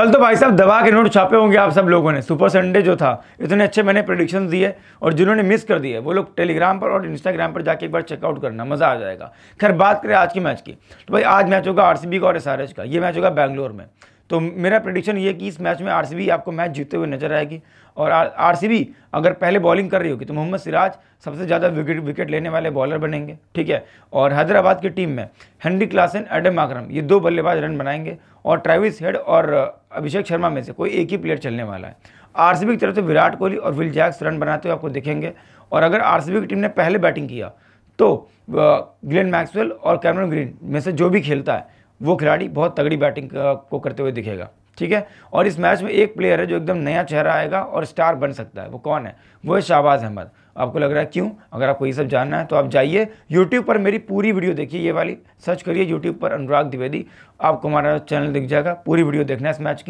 कल तो भाई साहब दबा के नोट छापे होंगे आप सब लोगों ने सुपर संडे जो था इतने अच्छे मैंने प्रडिक्शन दिए और जिन्होंने मिस कर दिए वो लोग टेलीग्राम पर और इंस्टाग्राम पर जाके एक बार चेकआउट करना मज़ा आ जाएगा खैर बात करें आज के मैच की तो भाई आज मैच होगा आर का और एस का ये मैच होगा बैंगलोर में तो मेरा प्रडिक्शन ये कि इस मैच में आर आपको मैच जीतते हुए नजर आएगी और आर अगर पहले बॉलिंग कर रही होगी तो मोहम्मद सिराज सबसे ज़्यादा विकेट विकेट लेने वाले बॉलर बनेंगे ठीक है और हैदराबाद की टीम में हेनरी क्लासन एडम आक्रम ये दो बल्लेबाज रन बनाएंगे और ट्रेविस हेड और अभिषेक शर्मा में से कोई एक ही प्लेयर चलने वाला है आर की तरफ से विराट कोहली और विल जैक्स रन बनाते हुए आपको दिखेंगे और अगर आर की टीम ने पहले बैटिंग किया तो ग्लेन मैक्सवेल और कैमरन ग्रीन में से जो भी खेलता है वो खिलाड़ी बहुत तगड़ी बैटिंग को करते हुए दिखेगा ठीक है और इस मैच में एक प्लेयर है जो एकदम नया चेहरा आएगा और स्टार बन सकता है वो कौन है वो है शाहबाज अहमद आपको लग रहा है क्यों अगर आपको ये सब जानना है तो आप जाइए यूट्यूब पर मेरी पूरी वीडियो देखिए ये वाली सर्च करिए यूट्यूब पर अनुराग द्विवेदी आपको हमारा चैनल दिख जाएगा पूरी वीडियो देखना है इस मैच की